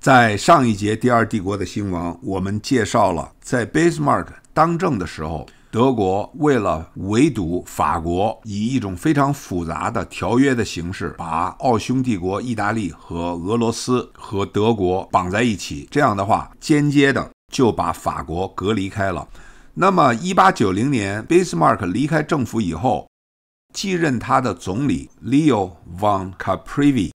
在上一节《第二帝国的兴亡》，我们介绍了在 Bismarck 当政的时候，德国为了围堵法国，以一种非常复杂的条约的形式，把奥匈帝国、意大利和俄罗斯和德国绑在一起。这样的话，间接的就把法国隔离开了。那么，1890年 Bismarck 离开政府以后，继任他的总理 Leo von Caprivi。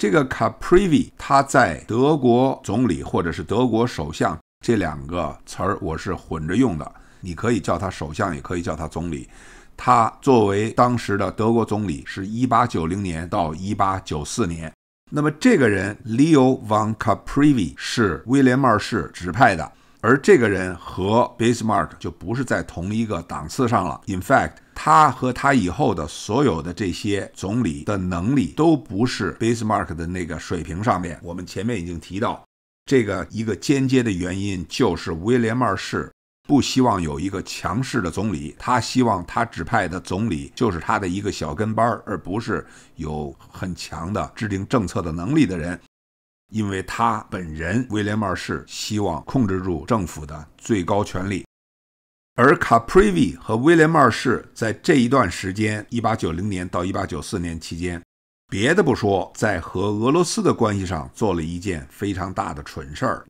这个 Kapprivi，他在德国总理或者是德国首相这两个词儿我是混着用的，你可以叫他首相，也可以叫他总理。他作为当时的德国总理，是一八九零年到一八九四年。那么这个人 Leo von Kapprivi 是威廉二世指派的，而这个人和 Bismarck 就不是在同一个档次上了。In fact. 他和他以后的所有的这些总理的能力，都不是 Basemark 的那个水平上面。我们前面已经提到，这个一个间接的原因就是威廉二世不希望有一个强势的总理，他希望他指派的总理就是他的一个小跟班，而不是有很强的制定政策的能力的人，因为他本人威廉二世希望控制住政府的最高权力。而卡普里维和威廉二世在这一段时间 （1890 年到1894年期间），别的不说，在和俄罗斯的关系上做了一件非常大的蠢事儿。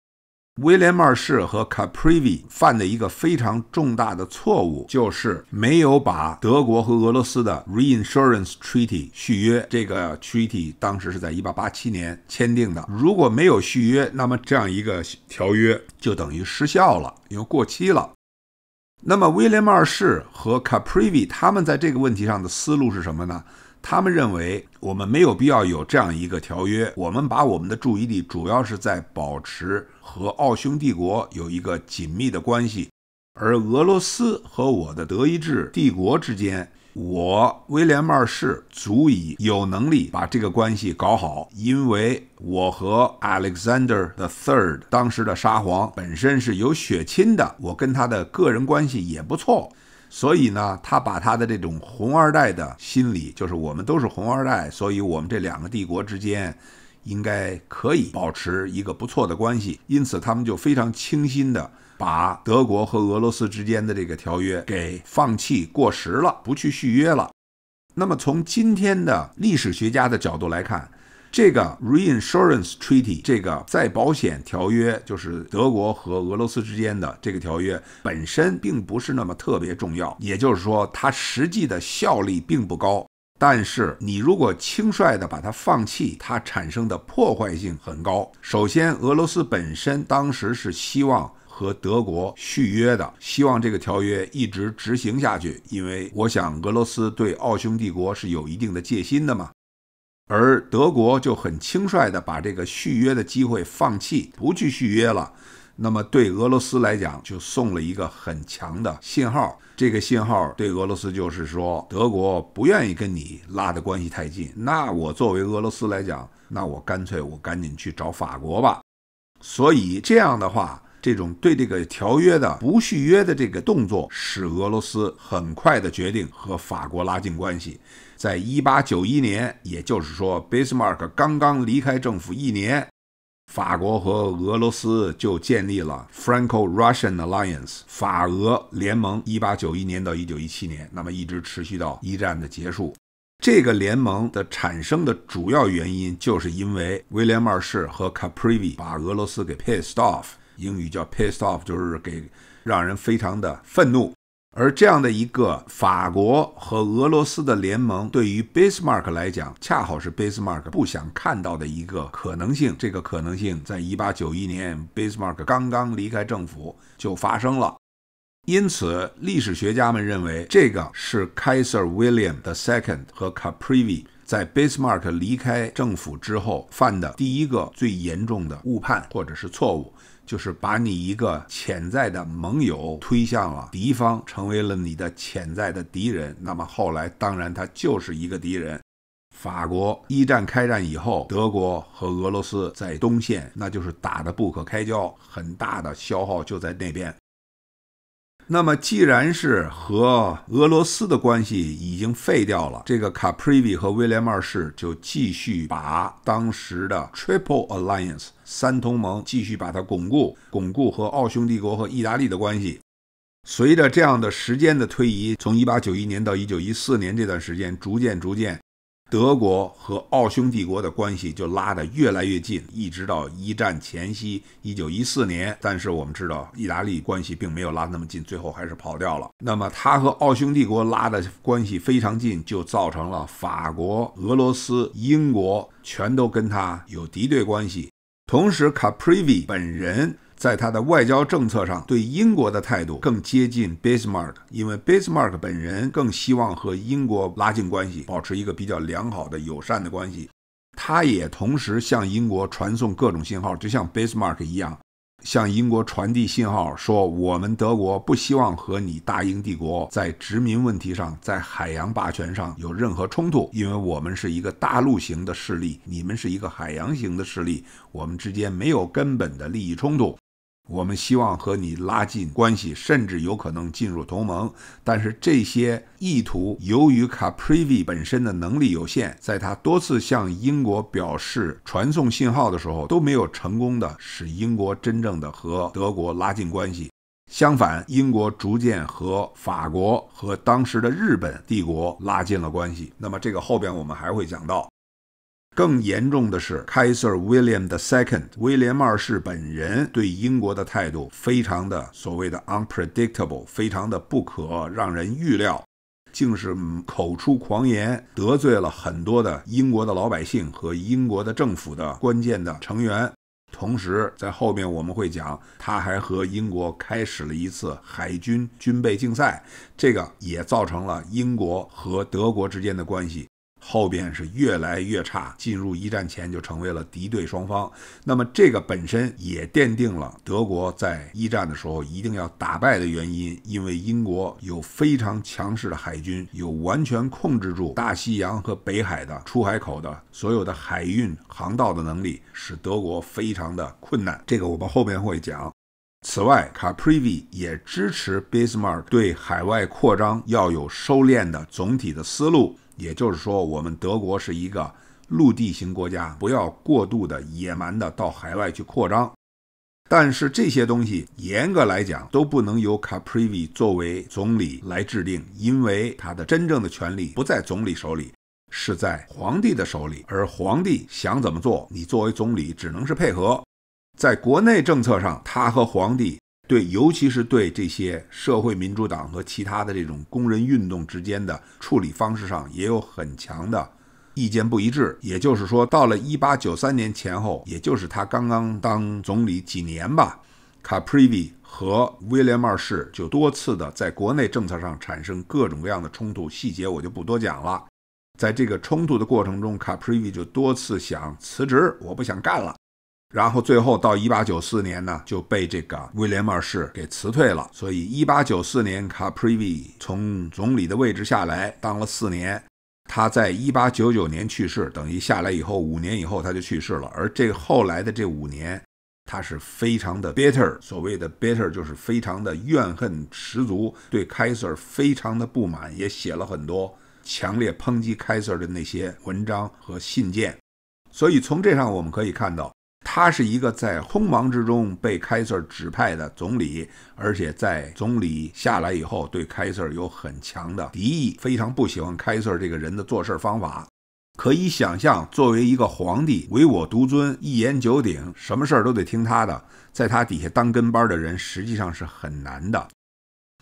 威廉二世和卡普里维犯的一个非常重大的错误，就是没有把德国和俄罗斯的 Reinsurance Treaty 续约。这个 Treaty 当时是在1887年签订的，如果没有续约，那么这样一个条约就等于失效了，因为过期了。那么，威廉二世和 Caprivi 他们在这个问题上的思路是什么呢？他们认为我们没有必要有这样一个条约，我们把我们的注意力主要是在保持和奥匈帝国有一个紧密的关系，而俄罗斯和我的德意志帝国之间。我威廉二世足以有能力把这个关系搞好，因为我和 Alexander the Third 当时的沙皇本身是有血亲的，我跟他的个人关系也不错，所以呢，他把他的这种红二代的心理，就是我们都是红二代，所以我们这两个帝国之间应该可以保持一个不错的关系，因此他们就非常倾心的。把德国和俄罗斯之间的这个条约给放弃过时了，不去续约了。那么从今天的历史学家的角度来看，这个 Reinsurance Treaty 这个再保险条约，就是德国和俄罗斯之间的这个条约本身并不是那么特别重要，也就是说它实际的效力并不高。但是你如果轻率的把它放弃，它产生的破坏性很高。首先，俄罗斯本身当时是希望。和德国续约的，希望这个条约一直执行下去，因为我想俄罗斯对奥匈帝国是有一定的戒心的嘛，而德国就很轻率地把这个续约的机会放弃，不去续约了，那么对俄罗斯来讲就送了一个很强的信号，这个信号对俄罗斯就是说德国不愿意跟你拉的关系太近，那我作为俄罗斯来讲，那我干脆我赶紧去找法国吧，所以这样的话。这种对这个条约的不续约的这个动作，使俄罗斯很快的决定和法国拉近关系。在1891年，也就是说 Bismarck 刚刚离开政府一年，法国和俄罗斯就建立了 Franco-Russian Alliance（ 法俄联盟）。1891年到1917年，那么一直持续到一战的结束。这个联盟的产生的主要原因，就是因为威廉二世和 Caprivi 把俄罗斯给 pissed off。英语叫 pissed off，就是给让人非常的愤怒。而这样的一个法国和俄罗斯的联盟，对于 Bismarck 来讲，恰好是 Bismarck 不想看到的一个可能性。这个可能性在一八九一年 Bismarck 刚刚离开政府就发生了。因此，历史学家们认为，这个是 Kaiser William the Second 和 Caprivi。在 Bismarck 离开政府之后犯的第一个最严重的误判或者是错误，就是把你一个潜在的盟友推向了敌方，成为了你的潜在的敌人。那么后来，当然他就是一个敌人。法国一战开战以后，德国和俄罗斯在东线，那就是打得不可开交，很大的消耗就在那边。那么，既然是和俄罗斯的关系已经废掉了，这个卡普里维和威廉二世就继续把当时的 Triple Alliance 三同盟继续把它巩固，巩固和奥匈帝国和意大利的关系。随着这样的时间的推移，从1891年到1914年这段时间，逐渐逐渐。德国和奥匈帝国的关系就拉得越来越近，一直到一战前夕，一九一四年。但是我们知道，意大利关系并没有拉那么近，最后还是跑掉了。那么他和奥匈帝国拉的关系非常近，就造成了法国、俄罗斯、英国全都跟他有敌对关系。同时，卡普里维本人。在他的外交政策上，对英国的态度更接近 Bismarck，因为 Bismarck 本人更希望和英国拉近关系，保持一个比较良好的、友善的关系。他也同时向英国传送各种信号，就像 Bismarck 一样，向英国传递信号说：“我们德国不希望和你大英帝国在殖民问题上、在海洋霸权上有任何冲突，因为我们是一个大陆型的势力，你们是一个海洋型的势力，我们之间没有根本的利益冲突。”我们希望和你拉近关系，甚至有可能进入同盟。但是这些意图，由于 Caprivi 本身的能力有限，在他多次向英国表示传送信号的时候，都没有成功的使英国真正的和德国拉近关系。相反，英国逐渐和法国和当时的日本帝国拉近了关系。那么这个后边我们还会讲到。更严重的是，凯 a s e r William the Second（ 威廉二世）本人对英国的态度非常的所谓的 unpredictable，非常的不可让人预料，竟是口出狂言，得罪了很多的英国的老百姓和英国的政府的关键的成员。同时，在后面我们会讲，他还和英国开始了一次海军军备竞赛，这个也造成了英国和德国之间的关系。后边是越来越差，进入一战前就成为了敌对双方。那么这个本身也奠定了德国在一战的时候一定要打败的原因，因为英国有非常强势的海军，有完全控制住大西洋和北海的出海口的所有的海运航道的能力，使德国非常的困难。这个我们后面会讲。此外，卡普里维也支持 Bismarck 对海外扩张要有收敛的总体的思路。也就是说，我们德国是一个陆地型国家，不要过度的野蛮的到海外去扩张。但是这些东西严格来讲都不能由 Caprivi 作为总理来制定，因为他的真正的权力不在总理手里，是在皇帝的手里。而皇帝想怎么做，你作为总理只能是配合。在国内政策上，他和皇帝。对，尤其是对这些社会民主党和其他的这种工人运动之间的处理方式上，也有很强的意见不一致。也就是说，到了一八九三年前后，也就是他刚刚当总理几年吧，卡普里维和威廉二世就多次的在国内政策上产生各种各样的冲突。细节我就不多讲了。在这个冲突的过程中，卡普里维就多次想辞职，我不想干了。然后最后到一八九四年呢，就被这个威廉二世给辞退了。所以一八九四年，卡普里维从总理的位置下来，当了四年。他在一八九九年去世，等于下来以后五年以后他就去世了。而这后来的这五年，他是非常的 bitter，所谓的 bitter 就是非常的怨恨十足，对凯瑟非常的不满，也写了很多强烈抨击凯瑟的那些文章和信件。所以从这上我们可以看到。他是一个在匆忙之中被凯瑟指派的总理，而且在总理下来以后，对凯瑟有很强的敌意，非常不喜欢凯瑟这个人的做事方法。可以想象，作为一个皇帝，唯我独尊，一言九鼎，什么事儿都得听他的，在他底下当跟班的人实际上是很难的。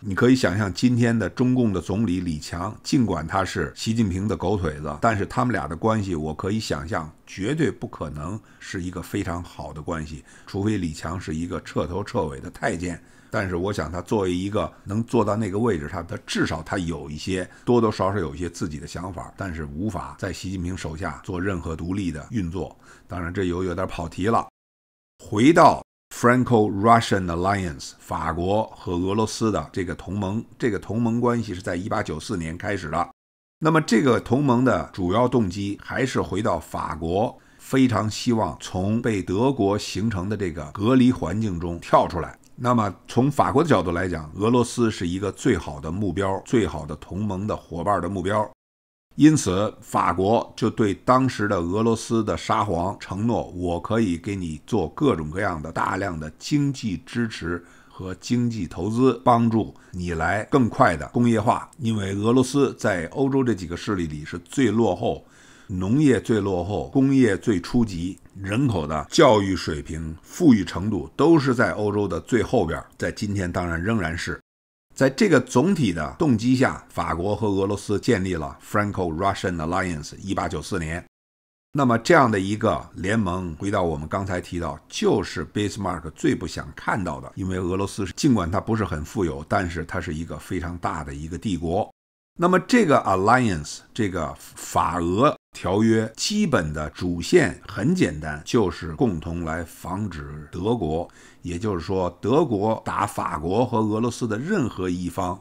你可以想象，今天的中共的总理李强，尽管他是习近平的狗腿子，但是他们俩的关系，我可以想象，绝对不可能是一个非常好的关系，除非李强是一个彻头彻尾的太监。但是，我想他作为一个能做到那个位置，他他至少他有一些多多少少有一些自己的想法，但是无法在习近平手下做任何独立的运作。当然，这有有点跑题了，回到。Franco-Russian Alliance，法国和俄罗斯的这个同盟，这个同盟关系是在一八九四年开始的。那么，这个同盟的主要动机还是回到法国非常希望从被德国形成的这个隔离环境中跳出来。那么，从法国的角度来讲，俄罗斯是一个最好的目标，最好的同盟的伙伴的目标。因此，法国就对当时的俄罗斯的沙皇承诺：“我可以给你做各种各样的大量的经济支持和经济投资，帮助你来更快的工业化。因为俄罗斯在欧洲这几个势力里是最落后，农业最落后，工业最初级，人口的教育水平、富裕程度都是在欧洲的最后边。在今天，当然仍然是。”在这个总体的动机下，法国和俄罗斯建立了 Franco-Russian Alliance。一八九四年，那么这样的一个联盟，回到我们刚才提到，就是 Bismarck 最不想看到的，因为俄罗斯尽管它不是很富有，但是它是一个非常大的一个帝国。那么，这个 alliance，这个法俄条约基本的主线很简单，就是共同来防止德国。也就是说，德国打法国和俄罗斯的任何一方。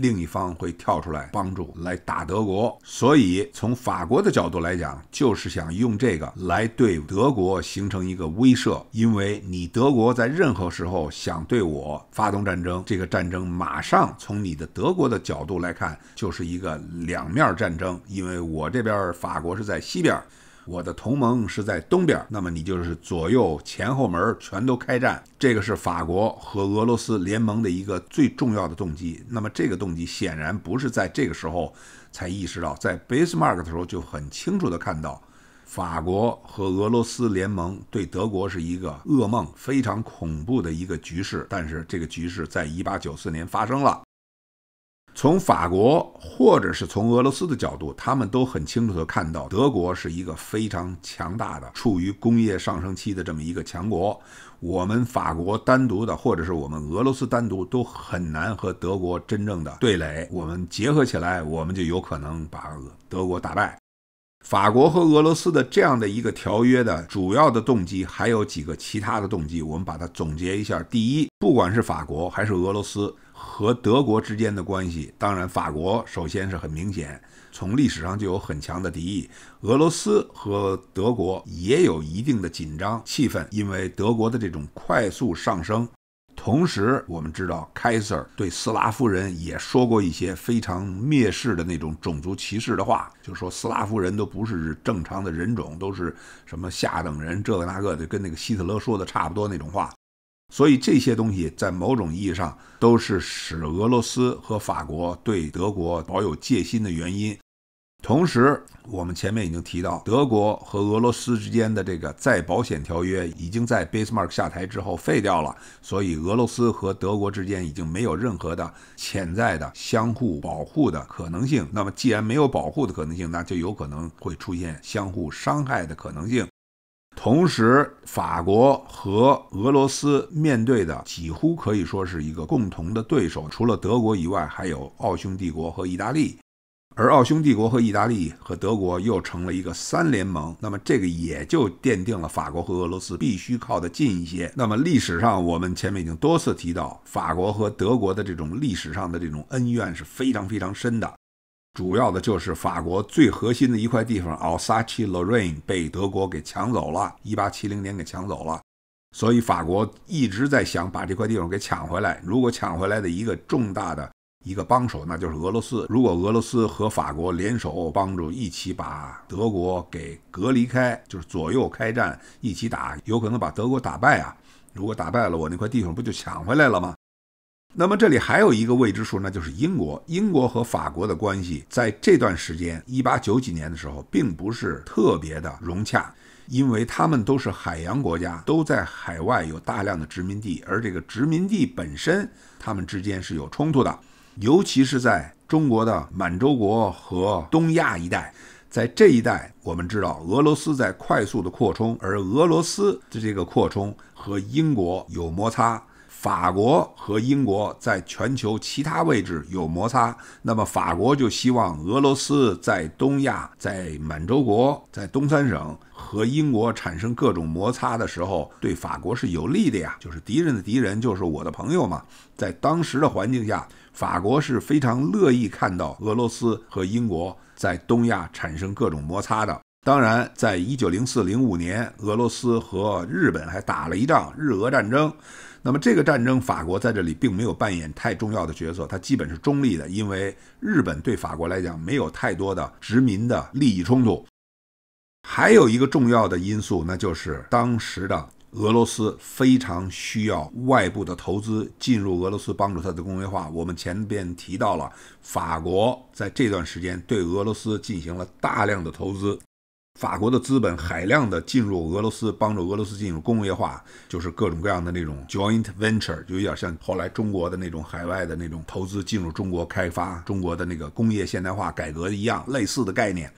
另一方会跳出来帮助来打德国，所以从法国的角度来讲，就是想用这个来对德国形成一个威慑。因为你德国在任何时候想对我发动战争，这个战争马上从你的德国的角度来看就是一个两面战争，因为我这边法国是在西边。我的同盟是在东边，那么你就是左右前后门全都开战。这个是法国和俄罗斯联盟的一个最重要的动机。那么这个动机显然不是在这个时候才意识到，在 Bismarck 的时候就很清楚的看到，法国和俄罗斯联盟对德国是一个噩梦，非常恐怖的一个局势。但是这个局势在1894年发生了。从法国或者是从俄罗斯的角度，他们都很清楚地看到，德国是一个非常强大的、处于工业上升期的这么一个强国。我们法国单独的，或者是我们俄罗斯单独，都很难和德国真正的对垒。我们结合起来，我们就有可能把德国打败。法国和俄罗斯的这样的一个条约的主要的动机，还有几个其他的动机，我们把它总结一下。第一，不管是法国还是俄罗斯。和德国之间的关系，当然，法国首先是很明显，从历史上就有很强的敌意。俄罗斯和德国也有一定的紧张气氛，因为德国的这种快速上升，同时我们知道凯瑟尔对斯拉夫人也说过一些非常蔑视的那种种族歧视的话，就说斯拉夫人都不是正常的人种，都是什么下等人，这个那个的，跟那个希特勒说的差不多那种话。所以这些东西在某种意义上都是使俄罗斯和法国对德国保有戒心的原因。同时，我们前面已经提到，德国和俄罗斯之间的这个再保险条约已经在 Basmark 下台之后废掉了，所以俄罗斯和德国之间已经没有任何的潜在的相互保护的可能性。那么，既然没有保护的可能性，那就有可能会出现相互伤害的可能性。同时，法国和俄罗斯面对的几乎可以说是一个共同的对手，除了德国以外，还有奥匈帝国和意大利，而奥匈帝国和意大利和德国又成了一个三联盟，那么这个也就奠定了法国和俄罗斯必须靠得近一些。那么历史上，我们前面已经多次提到，法国和德国的这种历史上的这种恩怨是非常非常深的。主要的就是法国最核心的一块地方，Alsace-Lorraine 被德国给抢走了，一八七零年给抢走了。所以法国一直在想把这块地方给抢回来。如果抢回来的一个重大的一个帮手，那就是俄罗斯。如果俄罗斯和法国联手帮助一起把德国给隔离开，就是左右开战一起打，有可能把德国打败啊。如果打败了，我那块地方不就抢回来了吗？那么这里还有一个未知数，那就是英国。英国和法国的关系在这段时间，一八九几年的时候，并不是特别的融洽，因为他们都是海洋国家，都在海外有大量的殖民地，而这个殖民地本身，他们之间是有冲突的，尤其是在中国的满洲国和东亚一带，在这一带，我们知道俄罗斯在快速的扩充，而俄罗斯的这个扩充和英国有摩擦。法国和英国在全球其他位置有摩擦，那么法国就希望俄罗斯在东亚、在满洲国、在东三省和英国产生各种摩擦的时候，对法国是有利的呀。就是敌人的敌人就是我的朋友嘛。在当时的环境下，法国是非常乐意看到俄罗斯和英国在东亚产生各种摩擦的。当然，在一九零四零五年，俄罗斯和日本还打了一仗，日俄战争。那么，这个战争法国在这里并没有扮演太重要的角色，它基本是中立的，因为日本对法国来讲没有太多的殖民的利益冲突。还有一个重要的因素，那就是当时的俄罗斯非常需要外部的投资进入俄罗斯，帮助它的工业化。我们前边提到了法国在这段时间对俄罗斯进行了大量的投资。法国的资本海量的进入俄罗斯，帮助俄罗斯进入工业化，就是各种各样的那种 joint venture，就有点像后来中国的那种海外的那种投资进入中国，开发中国的那个工业现代化改革一样类似的概念。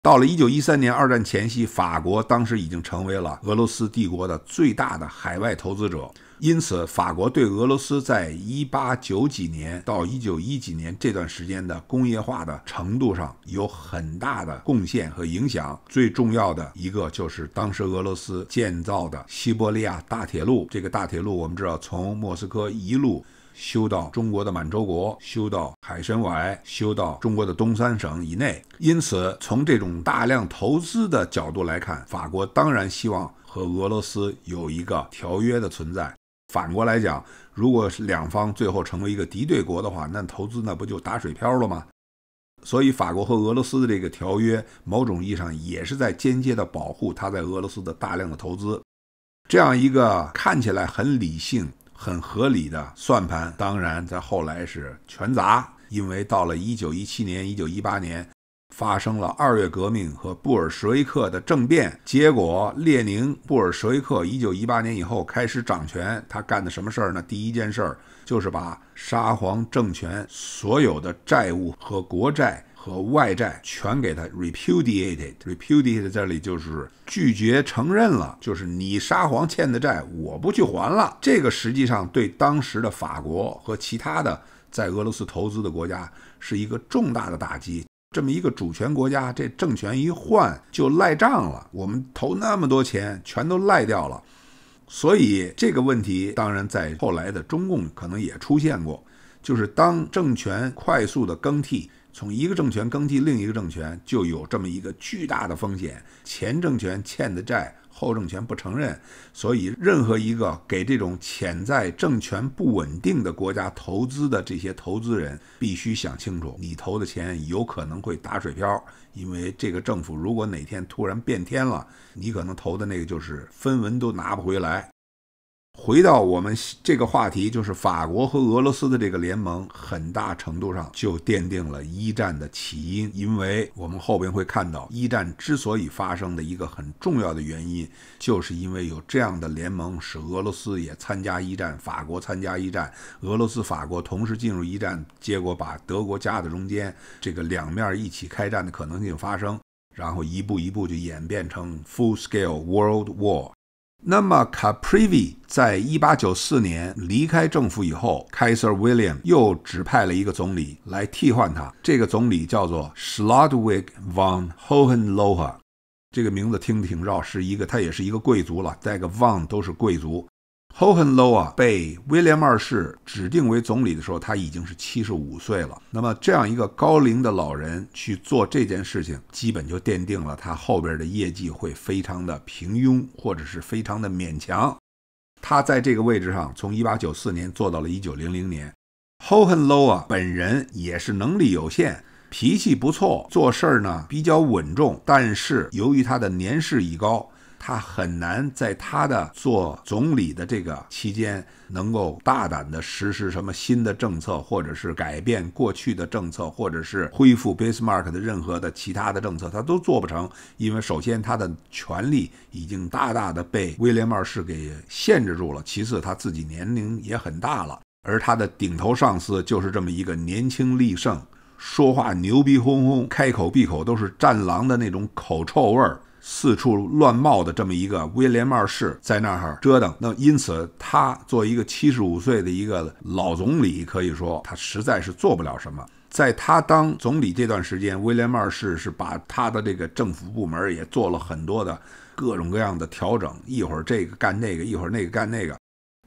到了一九一三年，二战前夕，法国当时已经成为了俄罗斯帝国的最大的海外投资者。因此，法国对俄罗斯在一八九几年到一九一几年这段时间的工业化的程度上有很大的贡献和影响。最重要的一个就是当时俄罗斯建造的西伯利亚大铁路。这个大铁路我们知道，从莫斯科一路修到中国的满洲国，修到海参崴，修到中国的东三省以内。因此，从这种大量投资的角度来看，法国当然希望和俄罗斯有一个条约的存在。反过来讲，如果是两方最后成为一个敌对国的话，那投资那不就打水漂了吗？所以法国和俄罗斯的这个条约，某种意义上也是在间接的保护他在俄罗斯的大量的投资。这样一个看起来很理性、很合理的算盘，当然在后来是全砸，因为到了一九一七年、一九一八年。发生了二月革命和布尔什维克的政变，结果列宁布尔什维克一九一八年以后开始掌权。他干的什么事儿呢？第一件事儿就是把沙皇政权所有的债务和国债和外债全给他 repudiated。repudiated 这里就是拒绝承认了，就是你沙皇欠的债我不去还了。这个实际上对当时的法国和其他的在俄罗斯投资的国家是一个重大的打击。这么一个主权国家，这政权一换就赖账了。我们投那么多钱，全都赖掉了。所以这个问题，当然在后来的中共可能也出现过，就是当政权快速的更替，从一个政权更替另一个政权，就有这么一个巨大的风险：前政权欠的债。后政权不承认，所以任何一个给这种潜在政权不稳定的国家投资的这些投资人，必须想清楚，你投的钱有可能会打水漂，因为这个政府如果哪天突然变天了，你可能投的那个就是分文都拿不回来。回到我们这个话题，就是法国和俄罗斯的这个联盟，很大程度上就奠定了一战的起因。因为我们后边会看到，一战之所以发生的一个很重要的原因，就是因为有这样的联盟，使俄罗斯也参加一战，法国参加一战，俄罗斯、法国同时进入一战，结果把德国夹在中间，这个两面一起开战的可能性发生，然后一步一步就演变成 full-scale world war。那么 c a p r i v i 在一八九四年离开政府以后，Kaiser William 又指派了一个总理来替换他。这个总理叫做 s c h l a d w i g von Hohenlohe，这个名字听挺绕，是一个他也是一个贵族了，带个 von 都是贵族。Hohenlohe 被威廉二世指定为总理的时候，他已经是七十五岁了。那么这样一个高龄的老人去做这件事情，基本就奠定了他后边的业绩会非常的平庸，或者是非常的勉强。他在这个位置上从一八九四年做到了一九零零年。h h o e n 霍亨劳啊本人也是能力有限，脾气不错，做事儿呢比较稳重，但是由于他的年事已高。他很难在他的做总理的这个期间，能够大胆的实施什么新的政策，或者是改变过去的政策，或者是恢复 Base Mark 的任何的其他的政策，他都做不成。因为首先他的权力已经大大的被威廉二世给限制住了，其次他自己年龄也很大了，而他的顶头上司就是这么一个年轻力盛、说话牛逼哄哄、开口闭口都是战狼的那种口臭味儿。四处乱冒的这么一个威廉二世在那儿折腾，那因此他作为一个七十五岁的一个老总理，可以说他实在是做不了什么。在他当总理这段时间，威廉二世是把他的这个政府部门也做了很多的各种各样的调整，一会儿这个干那个，一会儿那个干那个，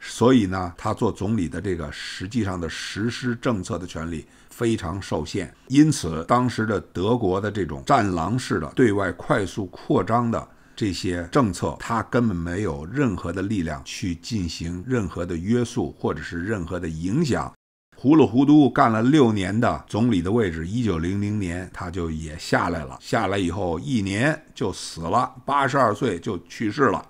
所以呢，他做总理的这个实际上的实施政策的权利。非常受限，因此当时的德国的这种战狼式的对外快速扩张的这些政策，他根本没有任何的力量去进行任何的约束或者是任何的影响。糊里糊涂干了六年的总理的位置，一九零零年他就也下来了，下来以后一年就死了，八十二岁就去世了。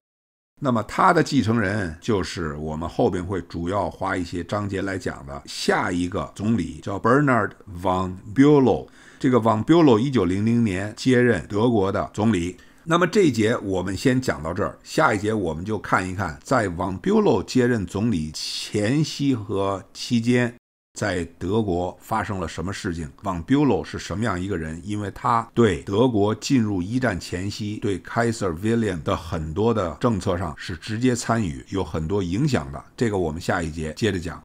那么他的继承人就是我们后边会主要花一些章节来讲的下一个总理叫 b e r n a r d von Bülow。这个 von Bülow 一九零零年接任德国的总理。那么这一节我们先讲到这儿，下一节我们就看一看在 von Bülow 接任总理前夕和期间。在德国发生了什么事情？von Bülow 是什么样一个人？因为他对德国进入一战前夕对 Kaiser Wilhelm 的很多的政策上是直接参与，有很多影响的。这个我们下一节接着讲。